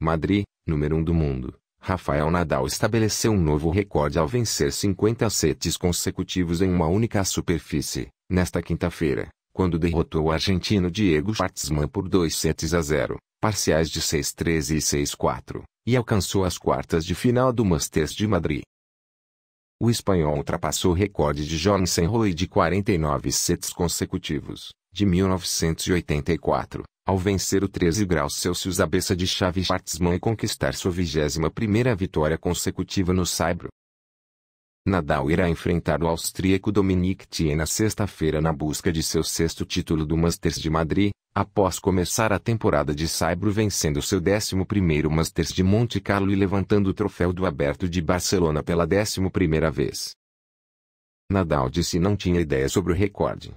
Madrid, número 1 um do mundo, Rafael Nadal estabeleceu um novo recorde ao vencer 50 sets consecutivos em uma única superfície, nesta quinta-feira, quando derrotou o argentino Diego Schwartzman por 2 sets a 0, parciais de 6-13 e 6-4, e alcançou as quartas de final do Masters de Madrid. O espanhol ultrapassou o recorde de John Senroy de 49 sets consecutivos, de 1984, ao vencer o 13 graus Celsius a beça de Chave Schwartzman e conquistar sua 21ª vitória consecutiva no Saibro. Nadal irá enfrentar o austríaco Dominic Thiem na sexta-feira na busca de seu sexto título do Masters de Madrid, após começar a temporada de Saibro vencendo seu 11º Masters de Monte Carlo e levantando o troféu do Aberto de Barcelona pela 11ª vez. Nadal disse não tinha ideia sobre o recorde,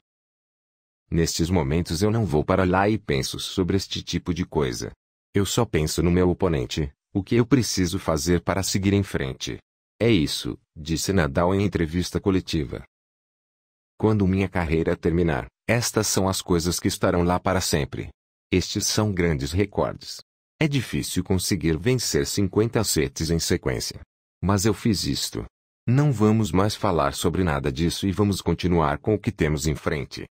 Nestes momentos eu não vou para lá e penso sobre este tipo de coisa. Eu só penso no meu oponente, o que eu preciso fazer para seguir em frente. É isso, disse Nadal em entrevista coletiva. Quando minha carreira terminar, estas são as coisas que estarão lá para sempre. Estes são grandes recordes. É difícil conseguir vencer 50 sets em sequência. Mas eu fiz isto. Não vamos mais falar sobre nada disso e vamos continuar com o que temos em frente.